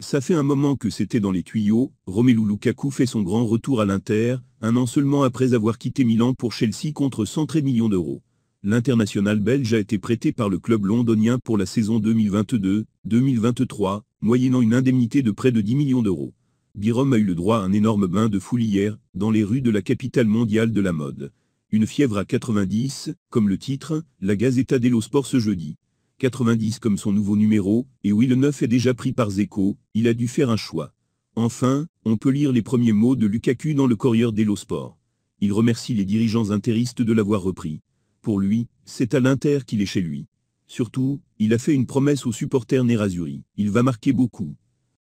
Ça fait un moment que c'était dans les tuyaux, Romelu Lukaku fait son grand retour à l'Inter, un an seulement après avoir quitté Milan pour Chelsea contre 113 millions d'euros. L'international belge a été prêté par le club londonien pour la saison 2022-2023, moyennant une indemnité de près de 10 millions d'euros. Birom a eu le droit à un énorme bain de foule dans les rues de la capitale mondiale de la mode. Une fièvre à 90, comme le titre, la Gazeta dello Sport ce jeudi. 90 comme son nouveau numéro, et oui le 9 est déjà pris par Zeko, il a dû faire un choix. Enfin, on peut lire les premiers mots de Lukaku dans le courrier dello Sport. Il remercie les dirigeants interistes de l'avoir repris. Pour lui, c'est à l'Inter qu'il est chez lui. Surtout, il a fait une promesse aux supporters Nerazuri. Il va marquer beaucoup.